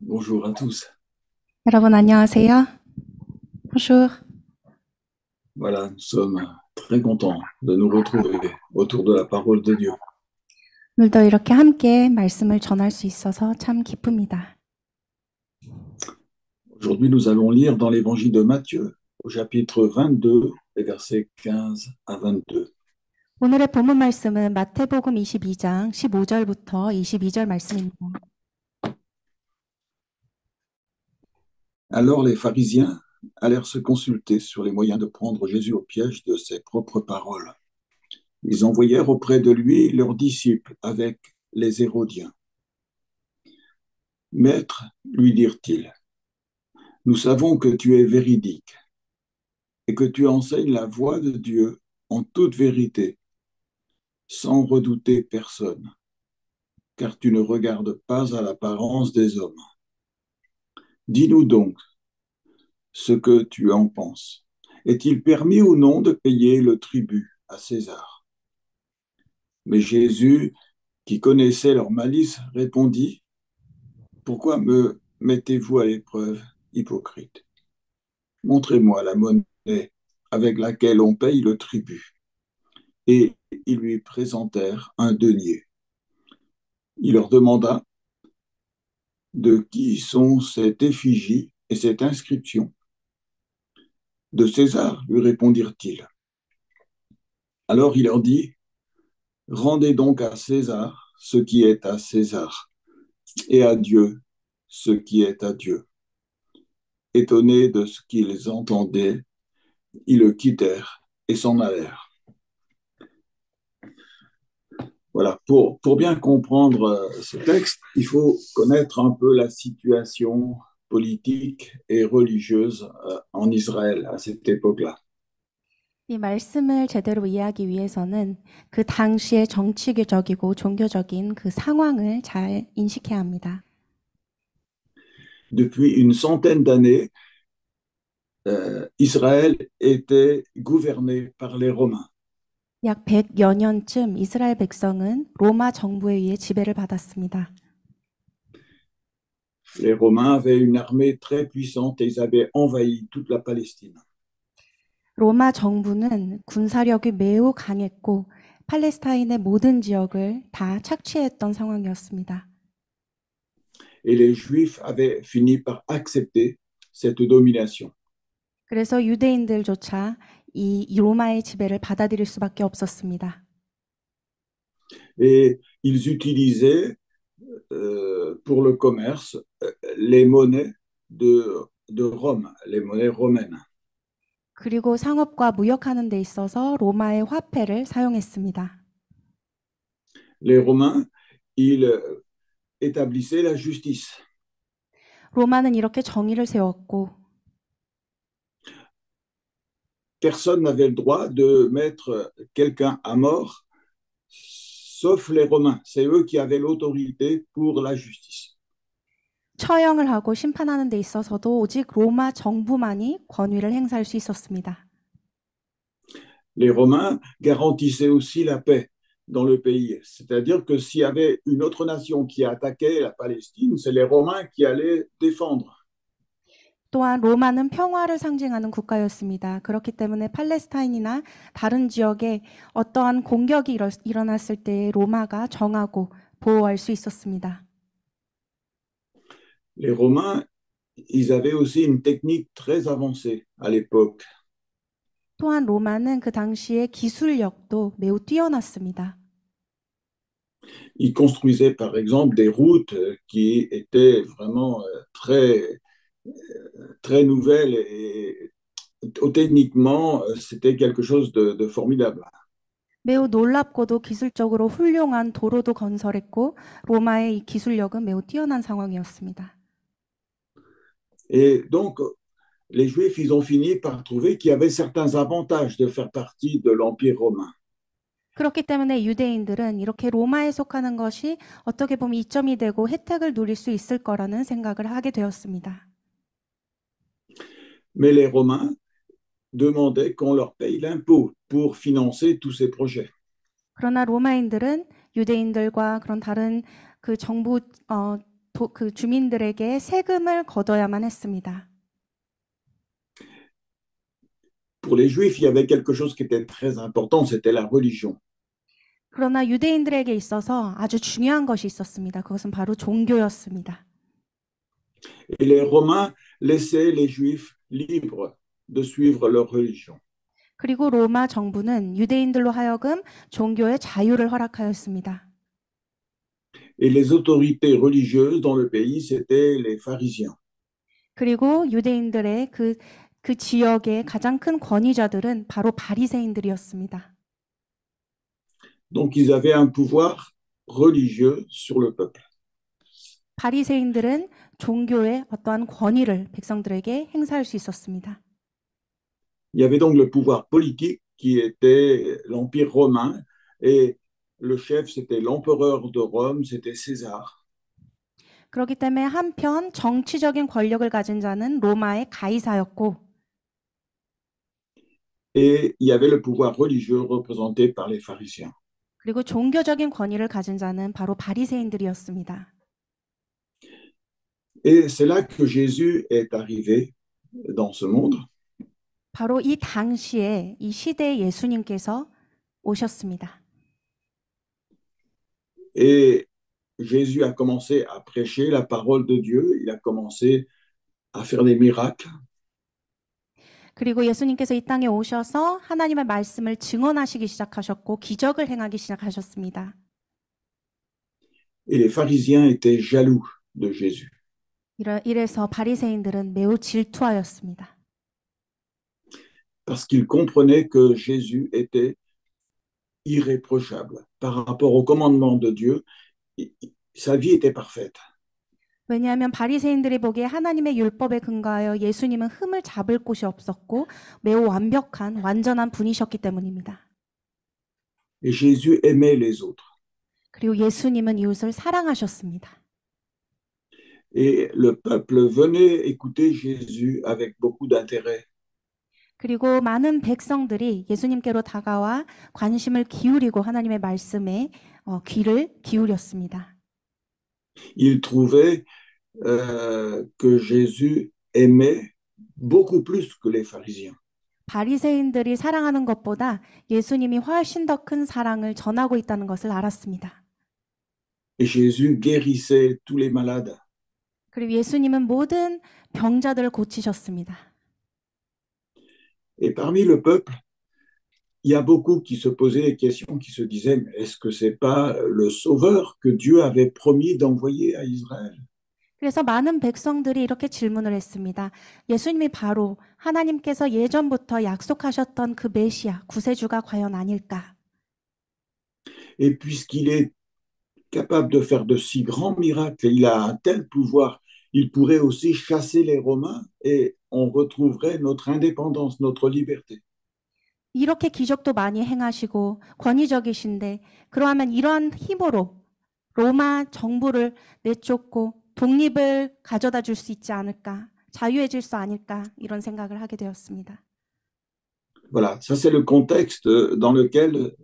Bonjour à tous. 여러분 안녕하세요. Bonjour. Voilà, nous sommes très contents de nous retrouver autour de la parole de Dieu. 오늘도 이렇게 함께 말씀을 전할 수 있어서 참 기쁩니다. Aujourd'hui, nous allons lire dans l'évangile de Matthieu au chapitre 22, les versets 15 à 22. 오늘의 본문 말씀은 마태복음 22장 15절부터 22절 말씀입니다. Alors les pharisiens allèrent se consulter sur les moyens de prendre Jésus au piège de ses propres paroles. Ils envoyèrent auprès de lui leurs disciples avec les Hérodiens. Maître, lui dirent-ils, nous savons que tu es véridique et que tu enseignes la voie de Dieu en toute vérité, sans redouter personne, car tu ne regardes pas à l'apparence des hommes. Dis-nous donc ce que tu en penses. Est-il permis ou non de payer le tribut à César Mais Jésus, qui connaissait leur malice, répondit, Pourquoi me mettez-vous à l'épreuve, hypocrite Montrez-moi la monnaie avec laquelle on paye le tribut. Et ils lui présentèrent un denier. Il leur demanda, de qui sont cette effigie et cette inscription De César, lui répondirent-ils. Alors il leur dit, Rendez donc à César ce qui est à César, et à Dieu ce qui est à Dieu. Étonnés de ce qu'ils entendaient, ils le quittèrent et s'en allèrent. Voilà, pour, bien comprendre euh, ce texte, il faut connaître un peu la situation politique et religieuse euh, en Israël à cette époque-là. 이 말씀을 종교적인 그 상황을 잘 인식해야 합니다. Depuis une centaine d'années, euh, Israël était gouverné par les Romains. 약 100여 년쯤 이스라엘 백성은 로마 정부에 의해 지배를 받았습니다. Les Romains avaient une armée très puissante et ils avaient envahi toute la Palestine. 로마 정부는 군사력이 매우 강했고 팔레스타인의 모든 지역을 다 착취했던 상황이었습니다. Et les Juifs avaient fini par accepter cette domination. 그래서 유대인들조차 이 로마의 지배를 받아들일 수밖에 없었습니다. Et ils utilisaient euh, pour le commerce les monnaies de de Rome, les monnaies romaines. 그리고 상업과 무역하는 데 있어서 로마의 화폐를 사용했습니다. Les Romains, ils établissaient la justice. 로마는 이렇게 정의를 세웠고 personne n'avait le droit de mettre quelqu'un à mort, sauf les Romains. C'est eux qui avaient l'autorité pour la justice. Les Romains garantissaient aussi la paix dans le pays. C'est-à-dire que s'il y avait une autre nation qui attaquait la Palestine, c'est les Romains qui allaient défendre. 또한 로마는 평화를 상징하는 국가였습니다. 그렇기 때문에 팔레스타인이나 다른 지역에 어떠한 공격이 일어, 일어났을 때 로마가 정하고 보호할 수 있었습니다. Les Romains, ils avaient aussi une technique très avancée à l'époque. 또한 로마는 그 당시에 기술력도 매우 뛰어났습니다. Ils construisaient par exemple des routes qui étaient vraiment très très nouvelle et techniquement, c'était quelque chose de, de formidable. 매우 놀랍고도 기술적으로 훌륭한 도로도 건설했고 로마의 이 기술력은 매우 뛰어난 상황이었습니다. Et donc, les Juifs, ils ont fini par trouver qu'il y avait certains avantages de faire partie de l'Empire romain. 그렇기 때문에 유대인들은 이렇게 로마에 속하는 것이 어떻게 보면 이점이 되고 혜택을 누릴 수 있을 거라는 생각을 하게 되었습니다. mais les Romains demandaient qu'on leur paye l'impôt pour financer tous ces projets. 그런 다른 그 정부 주민들에게 세금을 했습니다. Pour les Juifs, il y avait quelque chose qui était très important, c'était la religion. 아주 중요한 것이 있었습니다. 그것은 바로 종교였습니다. Et les Romains laisser les Juifs libres de suivre leur religion. Et les autorités religieuses dans le pays, c'était les pharisiens. 그리고 유대인들의 그, 그 지역의 가장 큰 권위자들은 바로 바리새인들이었습니다. Donc ils avaient un pouvoir religieux sur le peuple. 바리새인들은 종교의 어떠한 권위를 백성들에게 행사할 수 있었습니다. Il y avait donc le pouvoir politique qui était l'empire romain et le chef c'était l'empereur de Rome, c'était César. 그렇기 때문에 한편 정치적인 권력을 가진 자는 로마의 가이사였고 et il y avait le pouvoir religieux représenté par les pharisiens. 그리고 종교적인 권위를 가진 자는 바로 바리새인들이었습니다. Et c'est là que Jésus est arrivé dans ce monde. Et Jésus a commencé à prêcher la parole de Dieu, il a commencé à faire des miracles. 그리고 예수님께서 이 땅에 오셔서 하나님의 말씀을 증언하시기 시작하셨고 기적을 행하기 시작하셨습니다. Et les pharisiens étaient jaloux de Jésus. 이래서 바리새인들은 매우 질투하였습니다. Parce qu'ils comprenaient que Jésus était irréprochable par rapport au commandement de Dieu, sa vie était parfaite. 왜냐하면 바리새인들이 보기에 하나님의 율법에 근거하여 예수님은 흠을 잡을 곳이 없었고 매우 완벽한 완전한 분이셨기 때문입니다. Et Jésus aimait les autres. 그리고 예수님은 이웃을 사랑하셨습니다. et le peuple venait écouter Jésus avec beaucoup d'intérêt. 그리고 많은 백성들이 예수님께로 다가와 관심을 기울이고 하나님의 말씀에 어, 귀를 기울였습니다. Il trouvait euh, que Jésus aimait beaucoup plus que les pharisiens. 바리새인들이 사랑하는 것보다 예수님이 훨씬 더 큰 사랑을 전하고 있다는 것을 알았습니다. Et Jésus guérissait tous les malades. 그리고 예수님은 모든 병자들을 고치셨습니다. Et parmi le peuple, il y a beaucoup qui se posaient les questions, qui se disaient est-ce que c'est pas le sauveur que Dieu avait promis d'envoyer à Israël 그래서 많은 백성들이 이렇게 질문을 했습니다. 예수님이 바로 하나님께서 예전부터 약속하셨던 그 메시아, 구세주가 과연 아닐까? Et puisqu'il est capable de faire de si grands miracles, il a un tel pouvoir il pourrait aussi chasser les Romains et on retrouverait notre indépendance, notre liberté. 이렇게 기적도 많이 행하시고 권위적이신데 그러하면 이러한 힘으로 로마 정부를 내쫓고 독립을 가져다 줄 수 있지 않을까? 자유해질 수 아닐까? 이런 생각을 하게 되었습니다. Voilà, ça c'est le contexte dans lequel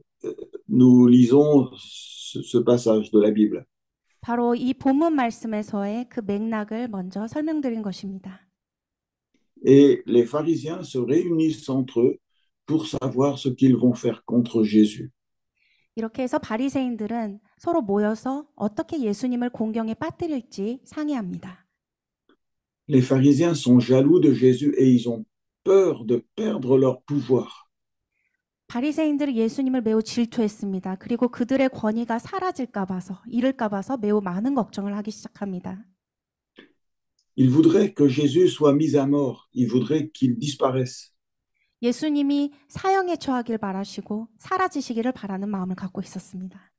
nous lisons ce passage de la Bible. 바로 이 본문 말씀에서의 그 맥락을 먼저 설명드린 것입니다. Et les pharisiens se réunissent entre eux pour savoir ce qu'ils vont faire contre Jésus. 이렇게 해서 바리새인들은 서로 모여서 어떻게 예수님을 공경에 빠뜨릴지 상의합니다. Les pharisiens sont jaloux de Jésus et ils ont peur de perdre leur pouvoir. 바리새인들은 예수님을 매우 질투했습니다. 그리고 그들의 권위가 사라질까 봐서 잃을까 봐서 매우 많은 걱정을 하기 시작합니다. Ils voudraient que Jésus soit mis à mort. Ils voudraient qu'il disparaisse. 예수님이 사형에 처하길 바라시고 사라지시기를 바라는 마음을 갖고 있었습니다.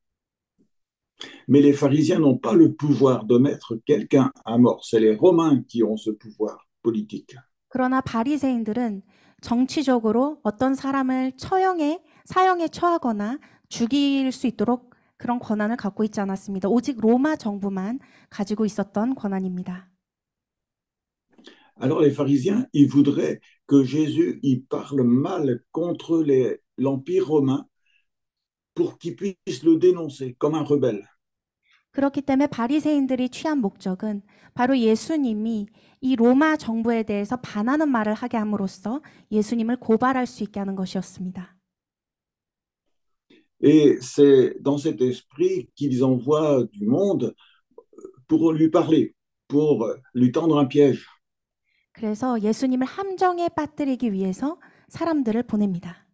Mais les pharisiens n'ont pas le pouvoir de mettre quelqu'un à mort. C'est les Romains qui ont ce pouvoir politique. 그러나 바리새인들은 정치적으로 어떤 사람을 처형에 사형에 처하거나 죽일 수 있도록 그런 권한을 갖고 있지 않았습니다. 오직 로마 정부만 가지고 있었던 권한입니다. Alors les pharisiens, ils voudraient que Jésus y parle mal contre l'empire romain pour qu'ils puissent le dénoncer comme un rebelle. 그렇기 때문에 바리새인들이 취한 목적은 바로 예수님이 이 로마 정부에 대해서 반하는 말을 하게 함으로써 예수님을 고발할 수 있게 하는 것이었습니다. Et c'est dans cet esprit qu'ils envoient du monde euh, pour lui parler, pour lui tendre un piège. 그래서 예수님을 함정에 빠뜨리기 위해서 사람들을 보냅니다.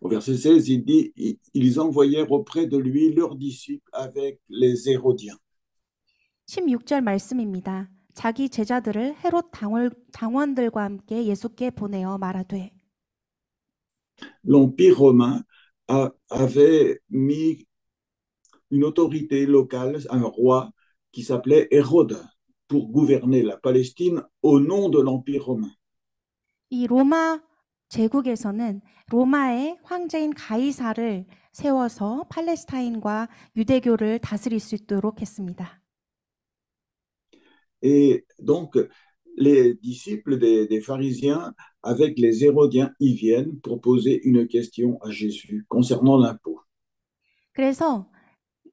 Au verset 16, il dit Ils envoyèrent auprès de lui leurs disciples avec les Hérodiens. L'Empire romain avait mis une autorité locale, un roi qui s'appelait Hérode pour gouverner la Palestine au nom de l'Empire romain. 제국에서는 로마의 황제인 가이사를 세워서 팔레스타인과 유대교를 다스릴 수 있도록 했습니다. Et donc, les disciples des, des pharisiens, avec les Hérodiens, y viennent proposer une question à Jésus concernant l'impôt. 그래서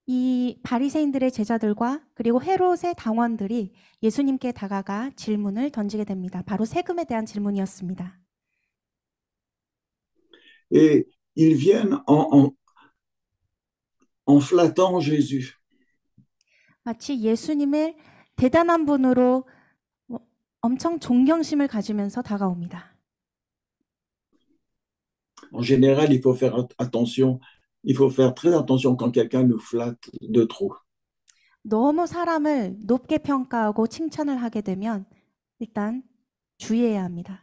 이 바리새인들의 제자들과 그리고 헤롯의 당원들이 예수님께 다가가 질문을 던지게 됩니다. 바로 세금에 대한 질문이었습니다. et ils viennent en, en, en flattant Jésus. 마치 예수님을 대단한 분으로 엄청 존경심을 가지면서 다가옵니다. En général, il faut faire attention, il faut faire très attention quand quelqu'un nous flatte de trop. 너무 사람을 높게 평가하고 칭찬을 하게 되면 일단 주의해야 합니다.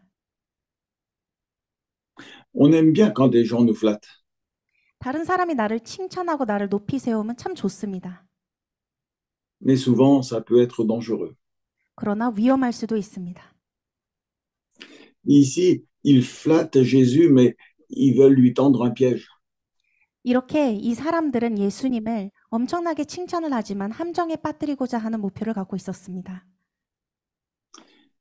On aime bien quand des gens nous flattent. 다른 사람이 나를 칭찬하고 나를 높이 세우면 참 좋습니다. Mais souvent, ça peut être dangereux. 그러나 위험할 수도 있습니다. Ici, ils flattent Jésus, mais ils veulent lui tendre un piège. 이렇게 이 사람들은 예수님을 엄청나게 칭찬을 하지만 함정에 빠뜨리고자 하는 목표를 갖고 있었습니다.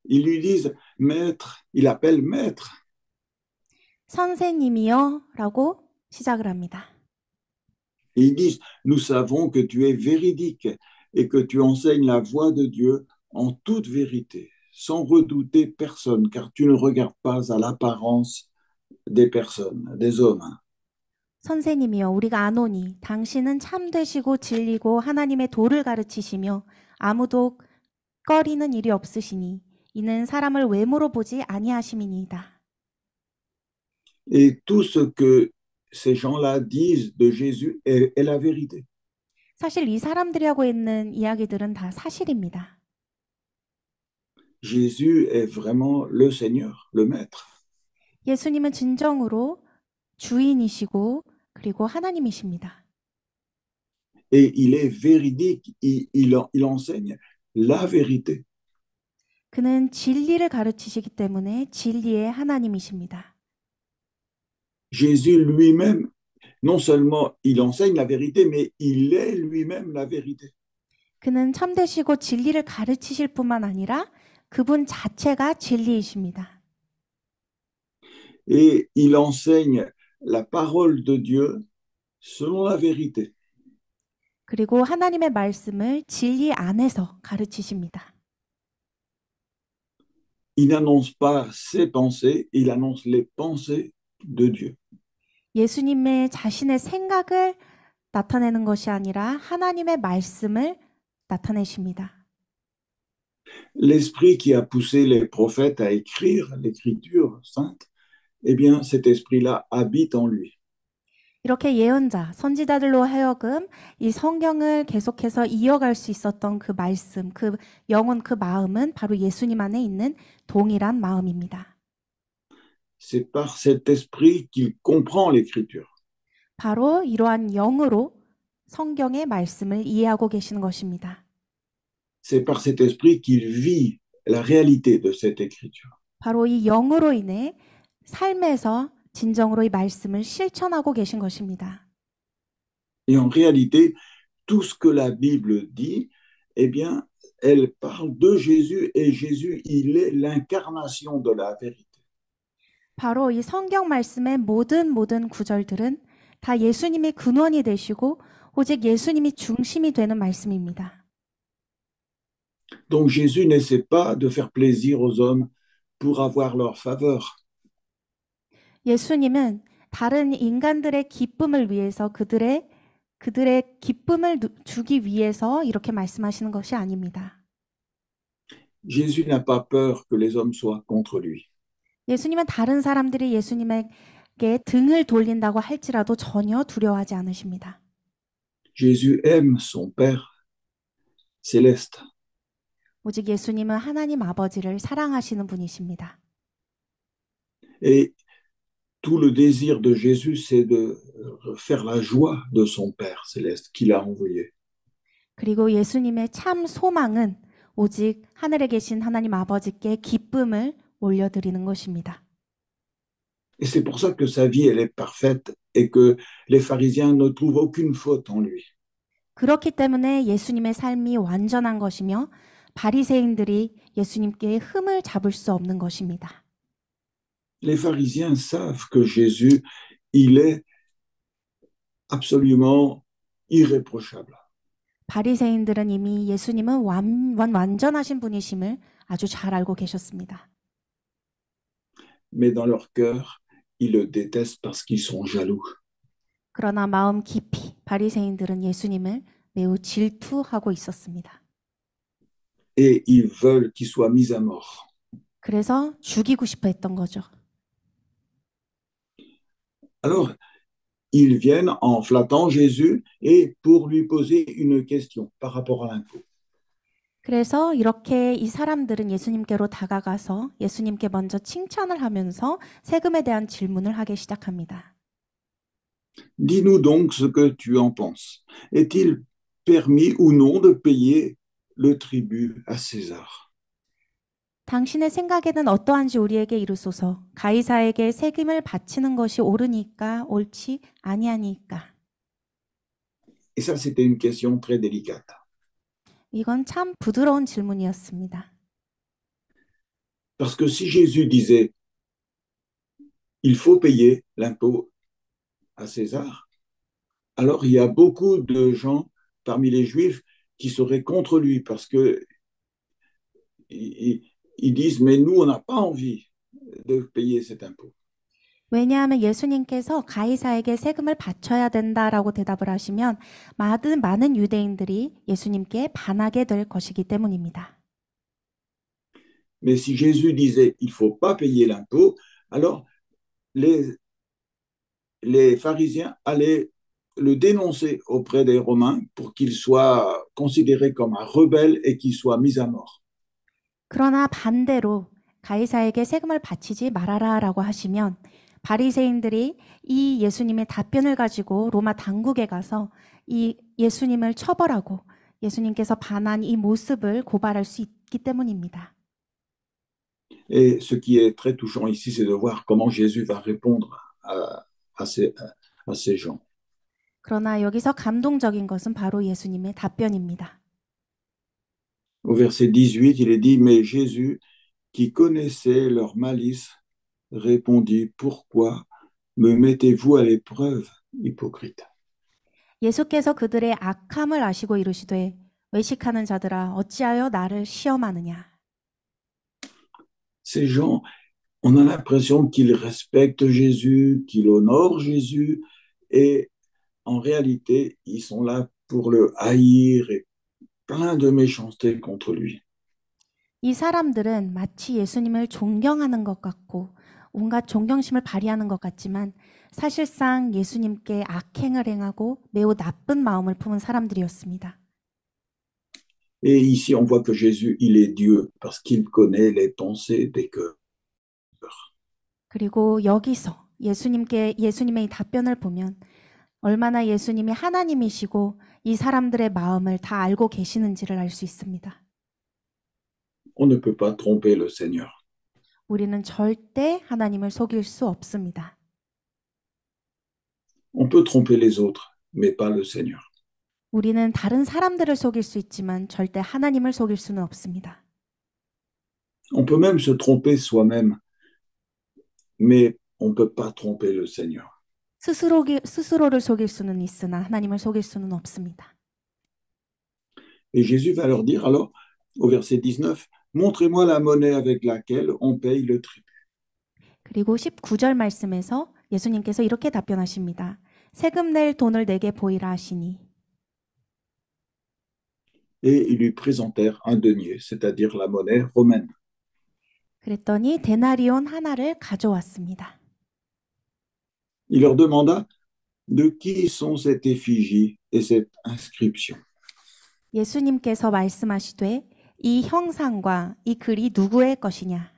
Ils lui disent, Maître, il appelle Maître. 선생님이요 라고 시작을 합니다. Ils disent, nous savons que tu es véridique et que tu enseignes la voie de Dieu en toute vérité, sans redouter personne, car tu ne regardes pas à l'apparence des personnes, des hommes. 선생님이여 우리가 아노니 당신은 참되시고 진리고 하나님의 도를 가르치시며 아무도 꺼리는 일이 없으시니 이는 사람을 외모로 보지 아니하심이니이다. Et tout ce que ces gens-là disent de Jésus est, est la vérité. 사실 이 사람들이 하고 있는 이야기들은 다 사실입니다. Jésus est vraiment le Seigneur, le Maître. 예수님은 진정으로 주인이시고 그리고 하나님이십니다. Et il est véridique, il, il, il enseigne la vérité. 그는 진리를 가르치시기 때문에 진리의 하나님이십니다. Jésus lui-même, non seulement il enseigne la vérité, mais il est lui-même la vérité. 그는 진리를 가르치실 뿐만 아니라 그분 자체가 진리이십니다. Et il enseigne la parole de Dieu selon la vérité. 그리고 하나님의 말씀을 진리 안에서 가르치십니다. Il n'annonce pas ses pensées, il annonce les pensées de Dieu. 예수님의 자신의 생각을 나타내는 것이 아니라 하나님의 말씀을 나타내십니다. L'esprit qui a poussé les prophètes à écrire l'écriture sainte, eh bien cet esprit-là habite en lui. 이렇게 예언자, 선지자들로 하여금 이 성경을 계속해서 이어갈 수 있었던 그 말씀, 그 영혼, 그 마음은 바로 예수님 안에 있는 동일한 마음입니다. c'est par cet esprit qu'il comprend l'écriture. 성경의 말씀을 이해하고 것입니다. C'est par cet esprit qu'il vit la réalité de cette écriture. 삶에서 말씀을 실천하고 계신 것입니다. Et en réalité, tout ce que la Bible dit, eh bien, elle parle de Jésus et Jésus, il est l'incarnation de la vérité. 바로 이 성경 말씀의 모든 모든 구절들은 다 예수님의 근원이 되시고 오직 예수님이 중심이 되는 말씀입니다. Donc Jésus n'essaie pas de faire plaisir aux hommes pour avoir leur faveur. 예수님은 다른 인간들의 기쁨을 위해서 그들의 그들의 기쁨을 주기 위해서 이렇게 말씀하시는 것이 아닙니다. Jésus n'a pas peur que les hommes soient contre lui. 예수님은 다른 사람들이 예수님에게 등을 돌린다고 할지라도 전혀 두려워하지 않으십니다. Jésus aime son Père céleste. 오직 예수님은 하나님 아버지를 사랑하시는 분이십니다. Et tout le désir de Jésus, c'est de faire la joie de son Père céleste qu'il a envoyé. 그리고 예수님의 참 소망은 오직 하늘에 계신 하나님 아버지께 기쁨을 올려드리는 것입니다. Et c'est pour ça que sa vie elle est parfaite et que les pharisiens ne trouvent aucune faute en lui. 그렇기 때문에 예수님의 삶이 완전한 것이며 바리새인들이 예수님께 흠을 잡을 수 없는 것입니다. Les pharisiens savent que Jésus il est absolument irréprochable. 바리새인들은 이미 예수님은 완, 완 완전하신 분이심을 아주 잘 알고 계셨습니다. mais dans leur cœur, ils le détestent parce qu'ils sont jaloux. Et ils veulent qu'il soit mis à mort. Alors, ils viennent en flattant Jésus et pour lui poser une question par rapport à l'impôt. 그래서 이렇게 이 사람들은 예수님께로 다가가서 예수님께 먼저 칭찬을 하면서 세금에 대한 질문을 하기 시작합니다. Dis-nous donc ce que tu en penses. Est-il permis ou non de payer le tribut à César? 당신의 생각에는 어떠한지 우리에게 이르소서. 가이사에게 세금을 바치는 것이 옳으니까 옳지 아니하니까. Et ça c'était une question très délicate. Parce que si Jésus disait il faut payer l'impôt à César, alors il y a beaucoup de gens parmi les juifs qui seraient contre lui parce que ils disent mais nous on n'a pas envie de payer cet impôt. 왜냐하면 예수님께서 가이사에게 세금을 바쳐야 된다라고 대답을 하시면 많은 많은 유대인들이 예수님께 반하게 될 것이기 때문입니다. Mais si Jésus disait il faut pas payer l'impôt, alors les les pharisiens allaient le dénoncer auprès des Romains pour qu'il soit considéré comme un rebelle et qu'il soit mis à mort. 그러나 반대로 가이사에게 세금을 바치지 말아라라고 하시면 바리새인들이 이 예수님의 답변을 가지고 로마 당국에 가서 이 예수님을 처벌하고 예수님께서 반한 이 모습을 고발할 수 있기 때문입니다. Et ce qui est très touchant ici, c'est de voir comment Jésus va répondre à, à, ces, à ces gens. 그러나 여기서 감동적인 것은 바로 예수님의 답변입니다. Au verset 18, il est dit, mais Jésus, qui connaissait leur malice, répondit, Pourquoi me mettez-vous à l'épreuve, hypocrite? 그들의 악함을 아시고 이르시되 외식하는 자들아 Ces gens, on a l'impression qu'ils respectent Jésus, qu'ils honorent Jésus, et en réalité, ils sont là pour le haïr et plein de méchanceté contre lui. 이 사람들은 마치 예수님을 존경하는 것 같고 온갖 존경심을 발휘하는 것 같지만 사실상 예수님께 악행을 행하고 매우 나쁜 마음을 품은 사람들이었습니다. Et ici, on voit que Jésus, il est Dieu parce qu'il connaît les pensées des cœurs. 그리고 여기서 예수님께 예수님의 답변을 보면 얼마나 예수님이 하나님이시고 이 사람들의 마음을 다 알고 계시는지를 알 수 있습니다. On ne peut pas tromper le Seigneur. 우리는 절대 하나님을 속일 수 없습니다. On peut tromper les autres, mais pas le Seigneur. 우리는 다른 사람들을 속일 수 있지만 절대 하나님을 속일 수는 없습니다. On peut même se tromper soi-même, mais on peut pas tromper le Seigneur. 스스로, 스스로를 속일 수는 있으나 하나님을 속일 수는 없습니다. Et Jésus va leur dire alors au verset 19 Montrez-moi la monnaie avec laquelle on paye le tribut. Et ils lui présentèrent un denier, c'est-à-dire la monnaie romaine. Il leur demanda de qui sont cette effigie et cette inscription. 이 형상과 이 글이 누구의 것이냐?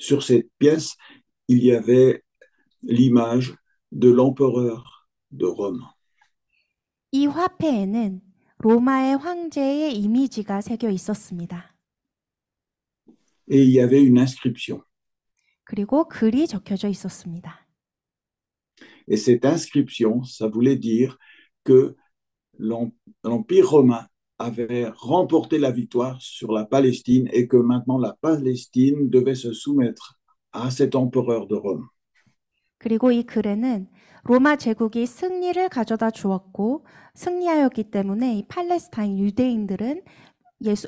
Sur cette pièce, il y avait l'image de l'empereur de Rome. 이 화폐에는 로마의 황제의 이미지가 새겨 있었습니다. Et il y avait une inscription. 그리고 글이 적혀져 있었습니다. Et cette inscription, ça voulait dire que l'Empire romain avait remporté la victoire sur la Palestine et que maintenant la Palestine devait se soumettre à cet empereur de Rome. 그리고 이 글에는 로마 제국이 승리를 가져다 주었고 승리하였기 때문에 이 유대인들은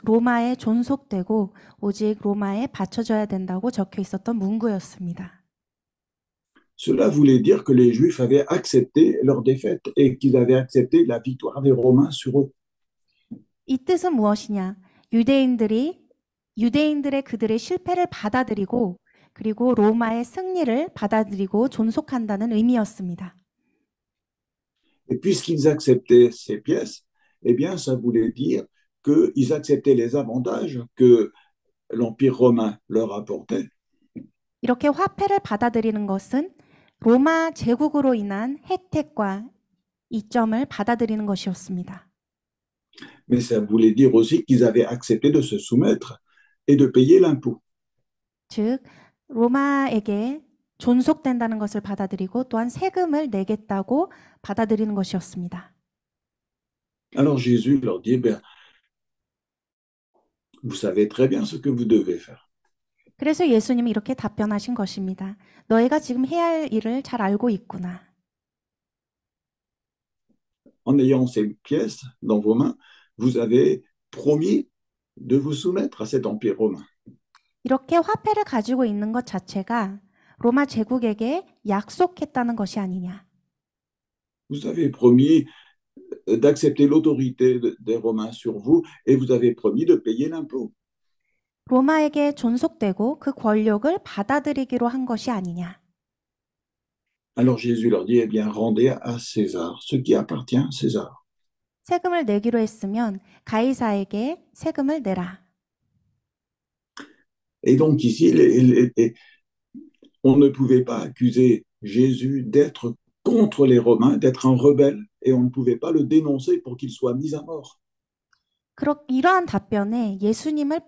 로마에 존속되고 오직 로마에 된다고 적혀 있었던 문구였습니다. Cela voulait dire que les Juifs avaient accepté leur défaite et qu'ils avaient accepté la victoire des Romains sur eux. 이 뜻은 무엇이냐? 유대인들이 유대인들의 그들의 실패를 받아들이고 그리고 로마의 승리를 받아들이고 존속한다는 의미였습니다. Et puisqu'ils acceptaient ces pièces, eh bien ça voulait dire qu'ils acceptaient les avantages que l'Empire romain leur apportait. 이렇게 화폐를 받아들이는 것은 로마 제국으로 인한 혜택과 이점을 받아들이는 것이었습니다. Mais ça voulait dire aussi qu'ils avaient accepté de se soumettre et de payer l'impôt. 즉 로마에게 존속된다는 것을 받아들이고 또한 세금을 내겠다고 받아들이는 것이었습니다. Alors Jésus leur dit, ben, vous savez très bien ce que vous devez faire. 그래서 예수님이 이렇게 답변하신 것입니다. 너희가 지금 해야 할 일을 잘 알고 있구나. en ayant ces pièces dans vos mains, vous avez promis de vous soumettre à cet empire romain. Vous avez promis d'accepter l'autorité des Romains sur vous et vous avez promis de payer l'impôt. 존속되고 그 권력을 받아들이기로 한 것이 아니냐. Alors Jésus leur dit, eh bien, rendez à César ce qui appartient à César. Et donc ici, on ne pouvait pas accuser Jésus d'être contre les Romains, d'être un rebelle, et on ne pouvait pas le dénoncer pour qu'il soit mis à mort. 그러, 이러한 ne pouvait pas le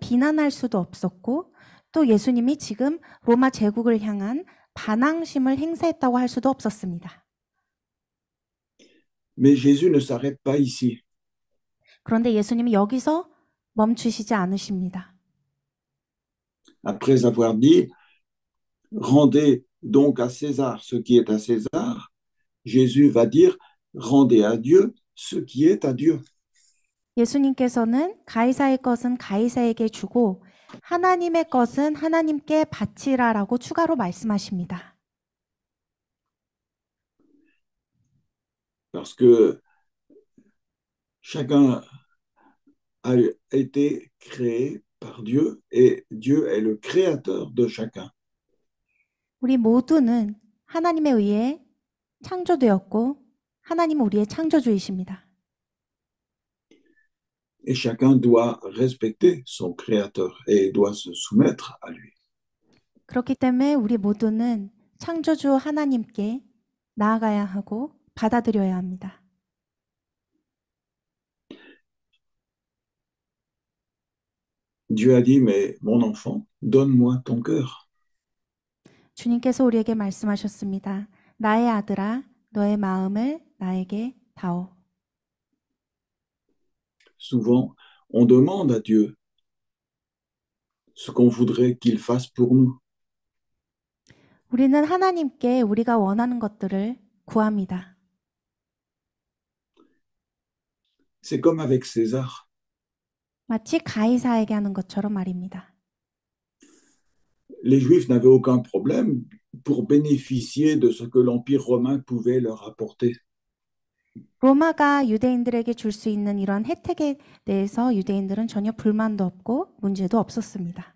dénoncer pour qu'il 지금 mis à mort. 반항심을 행사했다고 할 수도 없었습니다. Mais Jésus ne s'arrête pas ici. 그런데 예수님이 여기서 멈추시지 않으십니다. Après avoir dit rendez donc à César ce qui est à César, Jésus va dire rendez à Dieu ce qui est à Dieu. 예수님께서는 가이사의 것은 가이사에게 주고 하나님의 것은 하나님께 바치라라고 추가로 말씀하십니다. Parce que chacun a été créé par Dieu et Dieu est le créateur de chacun. 우리 모두는 하나님에 의해 창조되었고 하나님 우리의 창조주이십니다. et chacun doit respecter son créateur et doit se soumettre à lui. 그렇기 때문에 우리 모두는 창조주 하나님께 나아가야 하고 받아들여야 합니다. Dieu a dit, mais mon enfant, donne-moi ton cœur. 주님께서 우리에게 말씀하셨습니다. 나의 아들아, 너의 마음을 나에게 다오. souvent, on demande à Dieu ce qu'on voudrait qu'il fasse pour nous. C'est comme avec César. Les Juifs n'avaient aucun problème pour bénéficier de ce que l'Empire romain pouvait leur apporter. 로마가 유대인들에게 줄 수 있는 이런 혜택에 대해서 유대인들은 전혀 불만도 없고 문제도 없었습니다.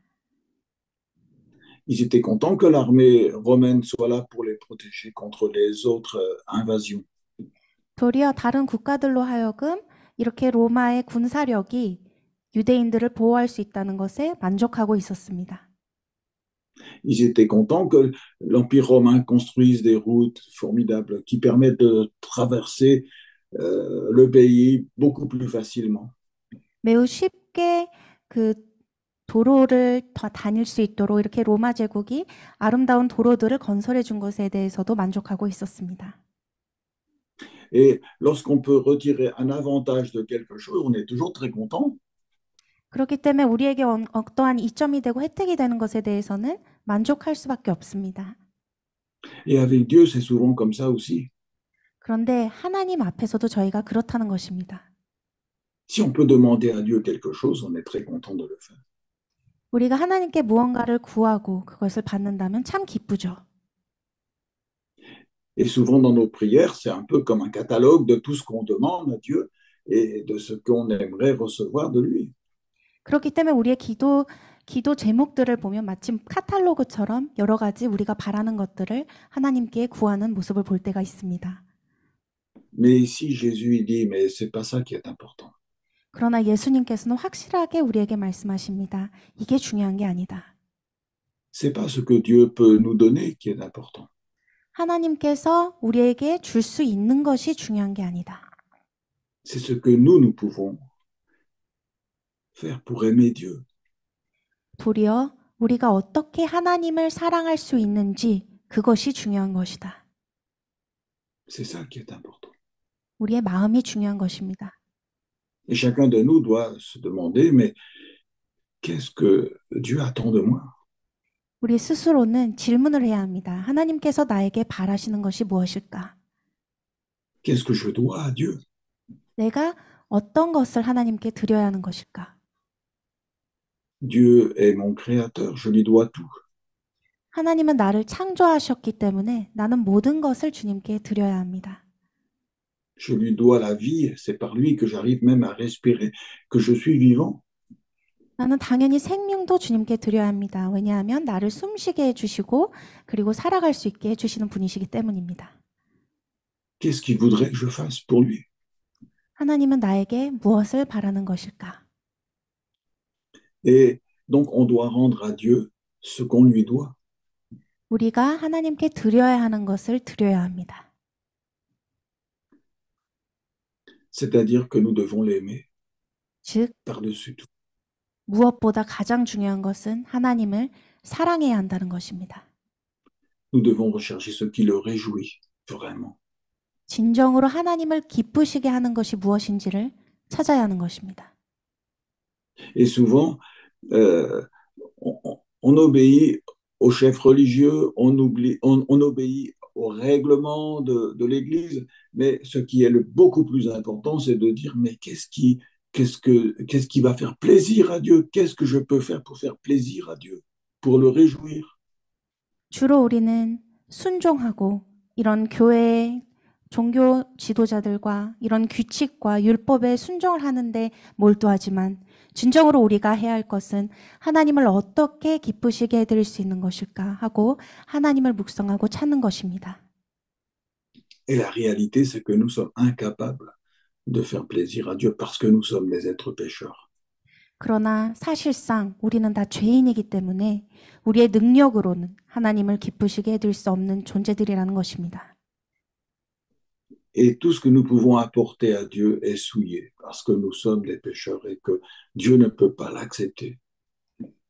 Ils étaient contents que l'armée romaine soit là pour les protéger contre les autres euh, invasions. 도리어 다른 국가들로 하여금 이렇게 로마의 군사력이 유대인들을 보호할 수 있다는 것에 만족하고 있었습니다. Ils étaient contents que l'Empire romain construise des routes formidables qui permettent de traverser euh, le pays beaucoup plus facilement. 매우 쉽게 그 도로를 더 다닐 수 있도록 이렇게 로마 제국이 아름다운 도로들을 건설해 준 것에 대해서도 만족하고 있었습니다. Et lorsqu'on peut retirer un avantage de quelque chose, on est toujours très content. 그렇기 때문에 우리에게 어떠한 이점이 되고 혜택이 되는 것에 대해서는 만족할 수밖에 없습니다. Et avec Dieu, c'est souvent comme ça aussi. 그런데 하나님 앞에서도 저희가 그렇다는 것입니다. Si on peut demander à Dieu quelque chose, on est très content de le faire. 우리가 하나님께 무언가를 구하고 그것을 받는다면 참 기쁘죠. Et souvent dans nos prières, c'est un peu comme un catalogue de tout ce qu'on demande à Dieu et de ce qu'on aimerait recevoir de lui. 그렇기 때문에 우리의 기도 기도 제목들을 보면 마침 카탈로그처럼 여러 가지 우리가 바라는 것들을 하나님께 구하는 모습을 볼 때가 있습니다. Mais ici Jésus dit mais c'est pas ça qui est important. 그러나 예수님께서는 확실하게 우리에게 말씀하십니다. 이게 중요한 게 아니다. C'est pas ce que Dieu peut nous donner qui est important. 하나님께서 우리에게 줄 수 있는 것이 중요한 게 아니다. C'est ce que nous nous pouvons faire pour aimer Dieu. 도리어 우리가 어떻게 하나님을 사랑할 수 있는지 그것이 중요한 것이다. C'est ça qui est important. 우리의 마음이 중요한 것입니다. Et chacun de nous doit se demander mais qu'est-ce que Dieu attend de moi 우리 스스로는 질문을 해야 합니다. 하나님께서 나에게 바라시는 것이 무엇일까? Qu'est-ce que je dois à Dieu 내가 어떤 것을 하나님께 드려야 하는 것일까? Dieu est mon créateur. Je lui dois tout. 하나님은 나를 창조하셨기 때문에 나는 모든 것을 주님께 드려야 합니다. Je lui dois la vie. C'est par lui que j'arrive même à respirer, que je suis vivant. 나는 당연히 생명도 주님께 드려야 합니다. 왜냐하면 나를 숨쉬게 해주시고 그리고 살아갈 수 있게 해주시는 분이시기 때문입니다. Qu'est-ce qu'il voudrait que je fasse pour lui 하나님은 나에게 무엇을 바라는 것일까? Et donc on doit rendre à Dieu ce qu'on lui doit. 우리가 하나님께 드려야 하는 것을 드려야 합니다. C'est-à-dire que nous devons l'aimer 즉 par-dessus tout. 무엇보다 가장 중요한 것은 하나님을 사랑해야 한다는 것입니다. Nous devons rechercher ce qui le réjouit vraiment. 진정으로 하나님을 기쁘시게 하는 것이 무엇인지를 찾아야 하는 것입니다. Et souvent, Euh, on, obéit aux chefs religieux, on, on, obéit aux règlements de, l'Église, mais ce qui est le beaucoup plus important, c'est de dire, mais qu'est-ce qui, qu'est-ce que, qu'est-ce qui va faire plaisir à Dieu Qu'est-ce que je peux faire pour faire plaisir à Dieu, pour le réjouir 주로 우리는 순종하고 이런 종교 지도자들과 이런 규칙과 율법에 순종을 하는데 몰두하지만 진정으로 우리가 해야 할 것은 하나님을 어떻게 기쁘시게 해드릴 수 있는 것일까 하고 하나님을 묵상하고 찾는 것입니다. Et la réalité, c'est que nous sommes incapables de faire plaisir à Dieu parce que nous sommes des êtres pécheurs. 그러나 사실상 우리는 다 죄인이기 때문에 우리의 능력으로는 하나님을 기쁘시게 해드릴 수 없는 존재들이라는 것입니다. et tout ce que nous pouvons apporter à Dieu est souillé parce que nous sommes des pécheurs et que Dieu ne peut pas l'accepter.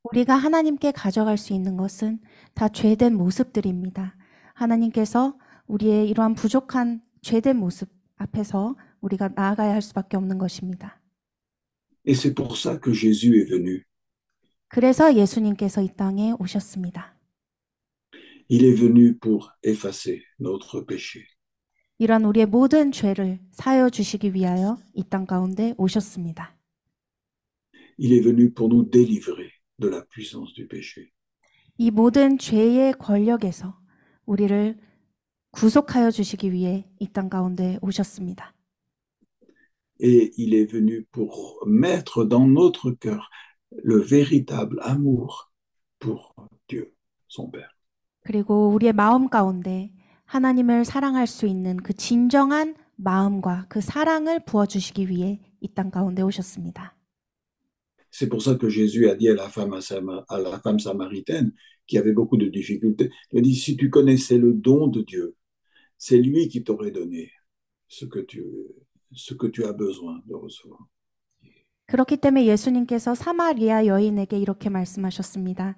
우리가 하나님께 가져갈 수 있는 것은 다 죄된 모습들입니다. 하나님께서 우리의 이러한 부족한 죄된 모습 앞에서 우리가 나아가야 할 수밖에 없는 것입니다. Et c'est pour ça que Jésus est venu. 그래서 예수님께서 이 땅에 오셨습니다. Il est venu pour effacer notre péché. 이러한 우리의 모든 죄를 사여 주시기 위하여 이 땅 가운데 오셨습니다. Il est venu pour nous délivrer de la puissance du péché. 이 모든 죄의 권력에서 우리를 구속하여 주시기 위해 이 땅 가운데 오셨습니다. Et il est venu pour mettre dans notre cœur le véritable amour pour Dieu, son Père. 그리고 우리의 마음 가운데 하나님을 사랑할 수 있는 그 진정한 마음과 그 사랑을 부어주시기 위해 이 땅 가운데 오셨습니다. C'est pour ça que Jésus a dit à la femme, à, Sama, à la femme samaritaine qui avait beaucoup de difficultés, il a dit, si tu connaissais le don de Dieu, c'est lui qui t'aurait donné ce que, tu, ce que tu as besoin de recevoir. 그렇기 때문에 예수님께서 사마리아 여인에게 이렇게 말씀하셨습니다.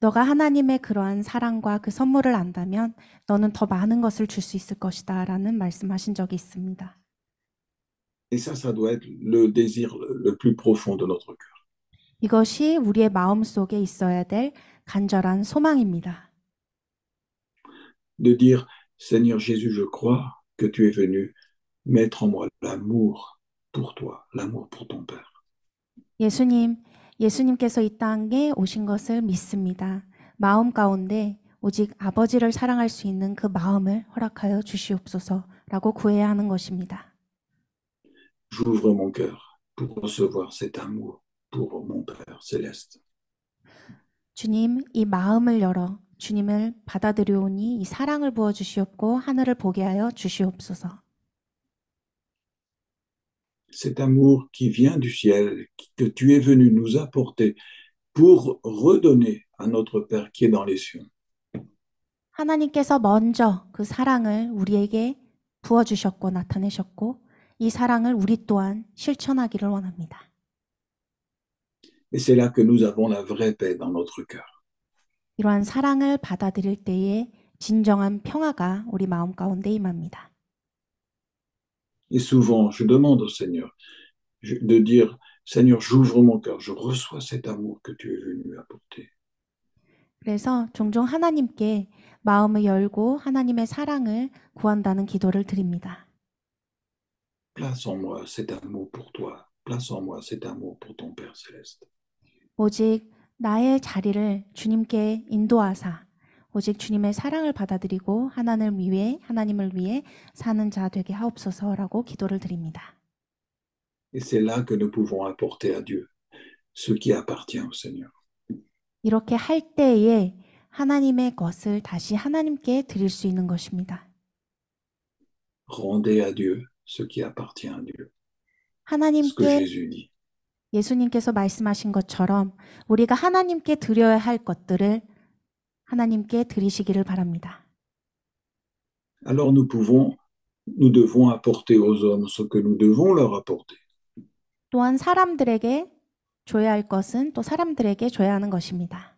너가 하나님의 그러한 사랑과 그 선물을 안다면 너는 더 많은 것을 줄 수 있을 것이다 라는 말씀하신 적이 있습니다. Et ça, ça doit être le désir le plus profond de notre cœur. 이것이 우리의 마음 속에 있어야 될 간절한 소망입니다. De dire, Seigneur Jésus, je crois que tu es venu mettre en moi l'amour pour toi, l'amour pour ton Père. 예수님, 예수님께서 이 땅에 오신 것을 믿습니다. 마음 가운데 오직 아버지를 사랑할 수 있는 그 마음을 허락하여 주시옵소서라고 구해야 하는 것입니다. J'ouvre mon cœur pour recevoir cet amour pour mon Père céleste. 주님, 이 마음을 열어 주님을 받아들여오니 이 사랑을 부어 주시옵고 하늘을 보게 하여 주시옵소서. cet amour qui vient du ciel, que tu es venu nous apporter pour redonner à notre Père qui est dans les cieux. 하나님께서 먼저 그 사랑을 우리에게 부어 주셨고 나타내셨고 이 사랑을 우리 또한 실천하기를 원합니다. Et c'est là que nous avons la vraie paix dans notre cœur. 이러한 사랑을 받아들일 때에 진정한 평화가 우리 마음 가운데 임합니다. Et souvent, je demande au Seigneur de dire, Seigneur, j'ouvre mon cœur, je reçois cet amour que tu es venu apporter. 그래서 종종 하나님께 열고 하나님의 사랑을 구한다는 기도를 드립니다. Place en moi cet amour pour toi. Place en moi cet amour pour ton Père céleste. 오직 나의 자리를 주님께 인도하사 오직 주님의 사랑을 받아들이고 하나님을 위해 하나님을 위해 사는 자 되게 하옵소서라고 기도를 드립니다. Et c'est là que nous pouvons apporter à Dieu ce qui appartient au Seigneur. 이렇게 할 때에 하나님의 것을 다시 하나님께 드릴 수 있는 것입니다. Rendez à Dieu ce qui appartient à Dieu. Ce que 하나님께 Jésus dit. 예수님께서 말씀하신 것처럼 우리가 하나님께 드려야 할 것들을 하나님께 드리시기를 바랍니다. Alors nous pouvons nous devons apporter aux hommes ce que nous devons leur apporter. 또한 사람들에게 줘야 할 것은 또 사람들에게 줘야 하는 것입니다.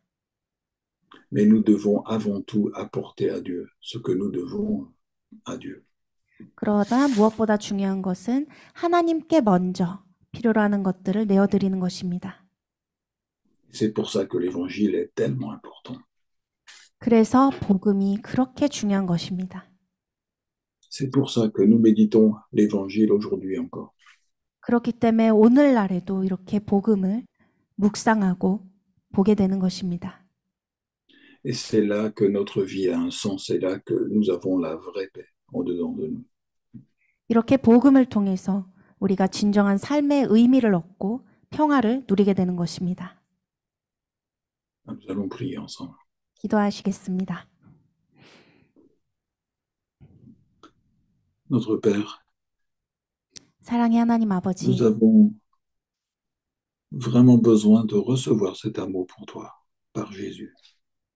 Mais nous devons avant tout apporter à Dieu ce que nous devons à Dieu. 그러다 무엇보다 중요한 것은 하나님께 먼저 필요로 하는 것들을 내어 드리는 것입니다. C'est pour ça que l'évangile est tellement important. 그래서 복음이 그렇게 중요한 것입니다. C'est pour ça que nous méditons l'évangile aujourd'hui encore. 그렇기 때문에 오늘날에도 이렇게 복음을 묵상하고 보게 되는 것입니다. Et c'est là que notre vie a un sens, c'est là que nous avons la vraie paix en dedans de nous. 이렇게 복음을 통해서 우리가 진정한 삶의 의미를 얻고 평화를 누리게 되는 것입니다. Nous allons prier ensemble. 기도하시겠습니다. Notre Père, 사랑의 하나님 아버지, nous avons vraiment besoin de recevoir cet amour pour toi par Jésus.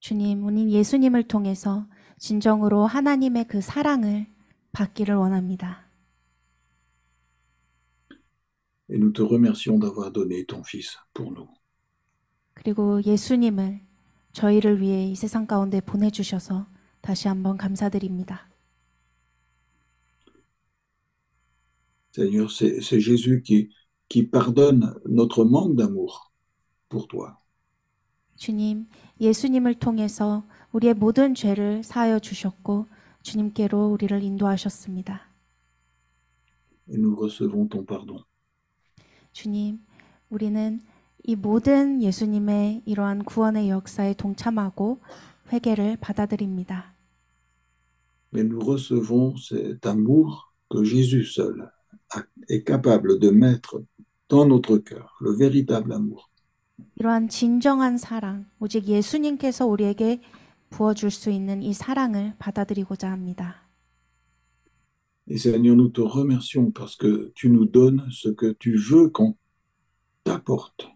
주님, 우린 예수님을 통해서 진정으로 하나님의 그 사랑을 받기를 원합니다. Et nous te remercions d'avoir donné ton Fils pour nous. 그리고 예수님을 저희를 위해 이 세상 가운데 보내주셔서 다시 한번 감사드립니다. Seigneur, c'est Jésus qui, qui pardonne notre manque d'amour pour toi. 주님, 예수님을 통해서 우리의 모든 죄를 사하여 주셨고 주님께로 우리를 인도하셨습니다. Et nous recevons ton pardon. 주님, 우리는 이 모든 예수님의 이러한 구원의 역사에 동참하고 회개를 받아들입니다. Mais nous recevons cet amour que Jésus seul est capable de mettre dans notre cœur, le véritable amour. 이러한 진정한 사랑, 오직 예수님께서 우리에게 부어줄 수 있는 이 사랑을 받아들이고자 합니다. Et Seigneur, nous te remercions parce que tu nous donnes ce que tu veux qu'on t'apporte.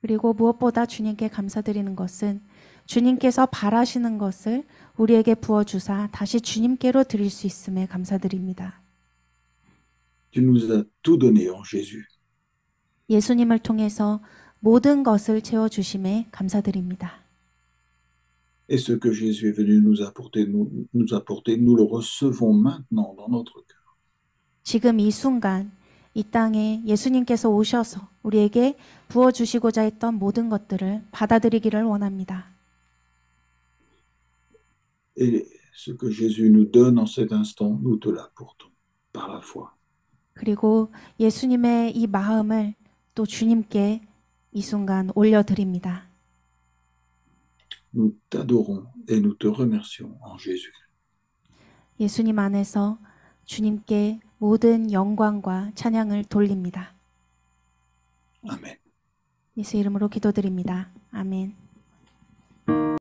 그리고 무엇보다 주님께 감사드리는 것은 주님께서 바라시는 것을 우리에게 부어주사 다시 주님께로 드릴 수 있음에 감사드립니다. Tu nous as tout donné en Jésus. 예수님을 통해서 모든 것을 채워 주심에 감사드립니다. Et ce que Jésus est venu nous apporter, nous, nous apporter, nous le recevons maintenant dans notre cœur. 지금 이 순간 이 땅에 예수님께서 오셔서 우리에게 부어주시고자 했던 모든 것들을 받아들이기를 원합니다. Et ce que Jésus nous donne en cet instant, nous te l'apportons par la foi. 그리고 예수님의 이 마음을 또 주님께 이 순간 올려드립니다. Nous t'adorons et nous te remercions en Jésus. 예수님 안에서 주님께 모든 영광과 찬양을 돌립니다. 아멘. 예수 이름으로 기도드립니다. 아멘.